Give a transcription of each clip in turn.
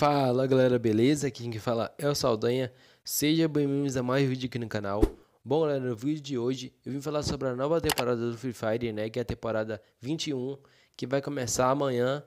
Fala galera, beleza? Aqui quem fala é o Saldanha. Sejam bem-vindos a mais um vídeo aqui no canal. Bom galera, no vídeo de hoje eu vim falar sobre a nova temporada do Free Fire, né? Que é a temporada 21, que vai começar amanhã,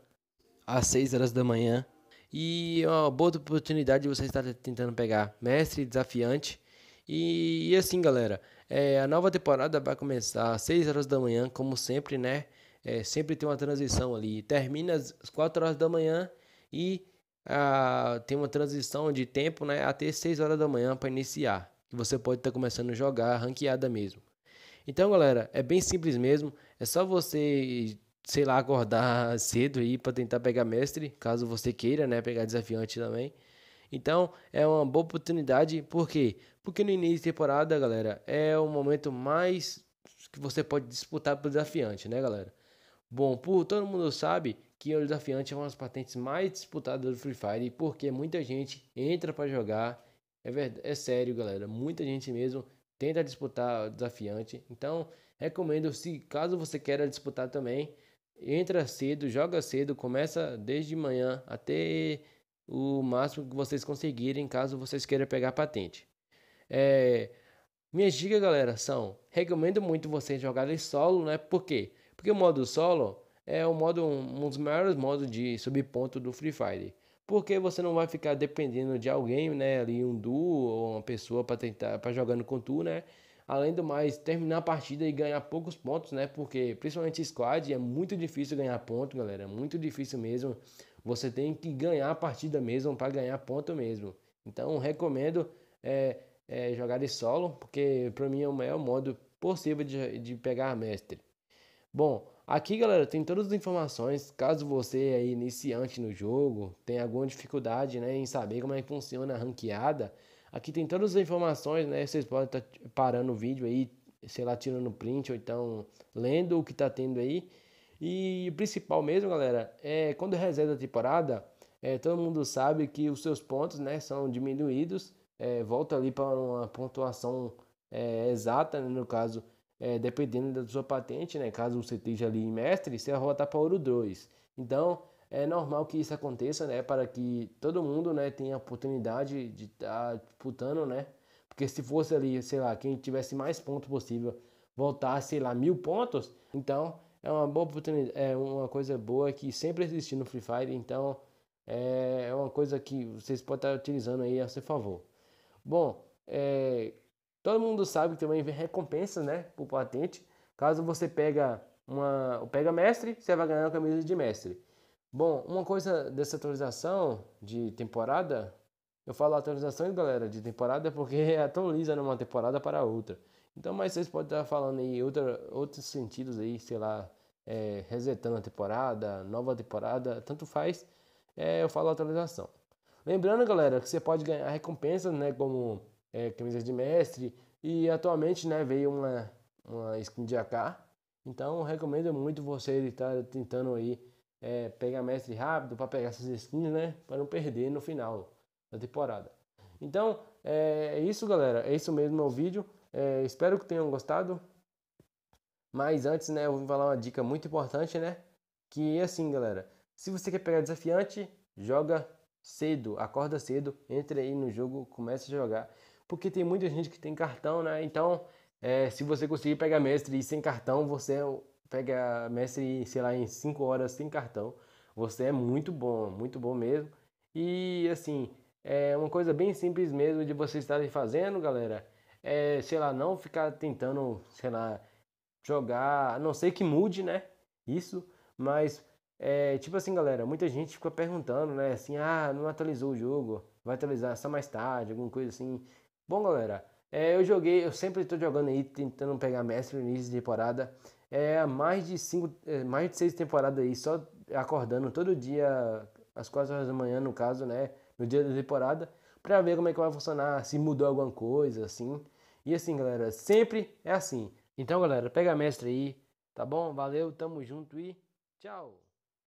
às 6 horas da manhã. E é uma boa oportunidade de você estar tentando pegar mestre, desafiante. E, e assim galera, é, a nova temporada vai começar às 6 horas da manhã, como sempre, né? É, sempre tem uma transição ali. Termina às 4 horas da manhã e a tem uma transição de tempo, né, até 6 horas da manhã para iniciar, que você pode estar tá começando a jogar ranqueada mesmo. Então, galera, é bem simples mesmo, é só você, sei lá, acordar cedo aí para tentar pegar mestre, caso você queira, né, pegar desafiante também. Então, é uma boa oportunidade, por quê? Porque no início de temporada, galera, é o momento mais que você pode disputar para o desafiante, né, galera? Bom, por todo mundo sabe que o desafiante é uma das patentes mais disputadas do Free Fire, porque muita gente entra para jogar. É, verdade, é sério, galera. Muita gente mesmo tenta disputar o desafiante. Então, recomendo se caso você queira disputar também, entra cedo, joga cedo, começa desde manhã até o máximo que vocês conseguirem, caso vocês queiram pegar patente. É, minhas dicas, galera, são: recomendo muito vocês jogarem solo, né? Por quê? Porque o modo solo é um, modo, um dos maiores modos de subir ponto do Free Fire. Porque você não vai ficar dependendo de alguém, né? Ali um duo ou uma pessoa para tentar para jogando com tu, né? Além do mais, terminar a partida e ganhar poucos pontos, né? Porque principalmente squad é muito difícil ganhar ponto, galera. Muito difícil mesmo. Você tem que ganhar a partida mesmo para ganhar ponto mesmo. Então recomendo é, é, jogar de solo, porque para mim é o maior modo possível de, de pegar mestre. Bom, Aqui, galera, tem todas as informações. Caso você é iniciante no jogo, tenha alguma dificuldade né, em saber como é que funciona a ranqueada, aqui tem todas as informações, né? Vocês podem estar tá parando o vídeo aí, sei lá, tirando print ou então lendo o que está tendo aí. E o principal mesmo, galera, é quando reserva a temporada, é, todo mundo sabe que os seus pontos né, são diminuídos, é, volta ali para uma pontuação é, exata, né, no caso é, dependendo da sua patente, né? Caso você esteja ali em mestre, você rota para ouro 2. Então, é normal que isso aconteça, né? Para que todo mundo, né, tenha a oportunidade de estar tá disputando, né? Porque se fosse ali, sei lá, quem tivesse mais pontos possível, voltar, sei lá, mil pontos, então é uma boa oportunidade, é uma coisa boa que sempre existe no Free Fire, então é, é uma coisa que vocês podem estar utilizando aí a seu favor. Bom, é, Todo mundo sabe que também vem recompensas, né, por patente. Caso você pega uma, pega mestre, você vai ganhar uma camisa de mestre. Bom, uma coisa dessa atualização de temporada, eu falo atualização, galera, de temporada porque atualiza numa temporada para outra. Então, mas vocês podem estar falando aí outra, outros sentidos aí, sei lá, é, resetando a temporada, nova temporada, tanto faz, é, eu falo atualização. Lembrando, galera, que você pode ganhar recompensas, né, como é, camisas de mestre e atualmente né, veio uma, uma skin de AK. Então recomendo muito você estar tá tentando aí é, pegar mestre rápido para pegar essas skins, né? Para não perder no final da temporada. Então é, é isso, galera. É isso mesmo, meu vídeo. É, espero que tenham gostado. Mas antes, né, eu vou falar uma dica muito importante, né? Que é assim, galera. Se você quer pegar desafiante, joga cedo, acorda cedo, entre aí no jogo, comece a jogar porque tem muita gente que tem cartão, né? Então, é, se você conseguir pegar mestre sem cartão, você é pega mestre, sei lá, em 5 horas sem cartão. Você é muito bom, muito bom mesmo. E assim, é uma coisa bem simples mesmo de você estar fazendo, galera. É, sei lá, não ficar tentando, sei lá, jogar, a não sei que mude, né? Isso, mas é, tipo assim, galera, muita gente fica perguntando, né? Assim, ah, não atualizou o jogo, vai atualizar só mais tarde, alguma coisa assim. Bom, galera, é, eu joguei, eu sempre estou jogando aí, tentando pegar mestre no início de temporada. É mais de cinco, é, mais de seis temporadas aí, só acordando todo dia, às quatro horas da manhã, no caso, né? No dia da temporada, para ver como é que vai funcionar, se mudou alguma coisa, assim. E assim, galera, sempre é assim. Então, galera, pega mestre aí, tá bom? Valeu, tamo junto e tchau!